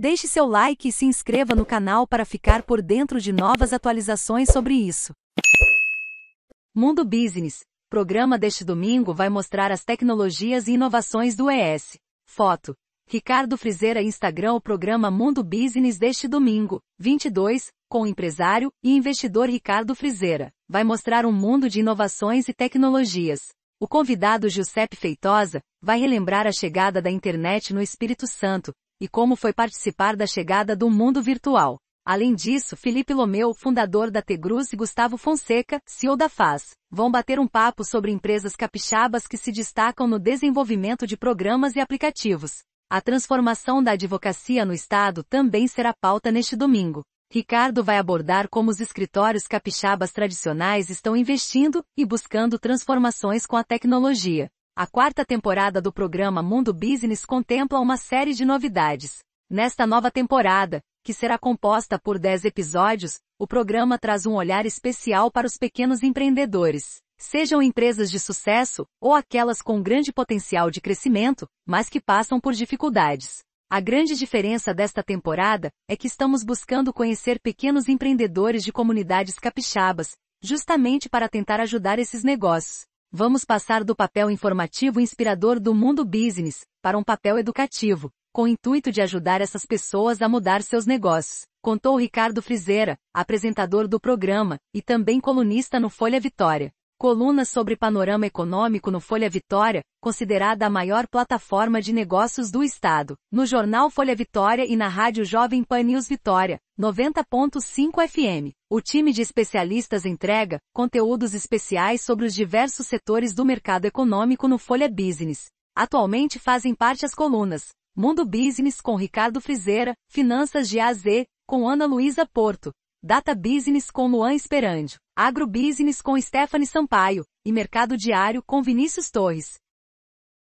Deixe seu like e se inscreva no canal para ficar por dentro de novas atualizações sobre isso. Mundo Business. Programa deste domingo vai mostrar as tecnologias e inovações do ES. Foto. Ricardo Frizeira Instagram o programa Mundo Business deste domingo, 22, com o empresário e investidor Ricardo Frizeira. Vai mostrar um mundo de inovações e tecnologias. O convidado Giuseppe Feitosa vai relembrar a chegada da internet no Espírito Santo e como foi participar da chegada do mundo virtual. Além disso, Felipe Lomeu, fundador da Tegruz e Gustavo Fonseca, CEO da Faz, vão bater um papo sobre empresas capixabas que se destacam no desenvolvimento de programas e aplicativos. A transformação da advocacia no Estado também será pauta neste domingo. Ricardo vai abordar como os escritórios capixabas tradicionais estão investindo e buscando transformações com a tecnologia. A quarta temporada do programa Mundo Business contempla uma série de novidades. Nesta nova temporada, que será composta por 10 episódios, o programa traz um olhar especial para os pequenos empreendedores. Sejam empresas de sucesso ou aquelas com grande potencial de crescimento, mas que passam por dificuldades. A grande diferença desta temporada é que estamos buscando conhecer pequenos empreendedores de comunidades capixabas, justamente para tentar ajudar esses negócios. Vamos passar do papel informativo inspirador do mundo business para um papel educativo, com o intuito de ajudar essas pessoas a mudar seus negócios, contou Ricardo Frizeira, apresentador do programa e também colunista no Folha Vitória. Coluna sobre panorama econômico no Folha Vitória, considerada a maior plataforma de negócios do estado, no jornal Folha Vitória e na rádio Jovem Pan News Vitória, 90.5 FM. O time de especialistas entrega conteúdos especiais sobre os diversos setores do mercado econômico no Folha Business. Atualmente fazem parte as colunas Mundo Business com Ricardo Frizeira, Finanças de AZ com Ana Luísa Porto, Data Business com Luan Esperandio. Agrobusiness com Stephanie Sampaio e Mercado Diário com Vinícius Torres.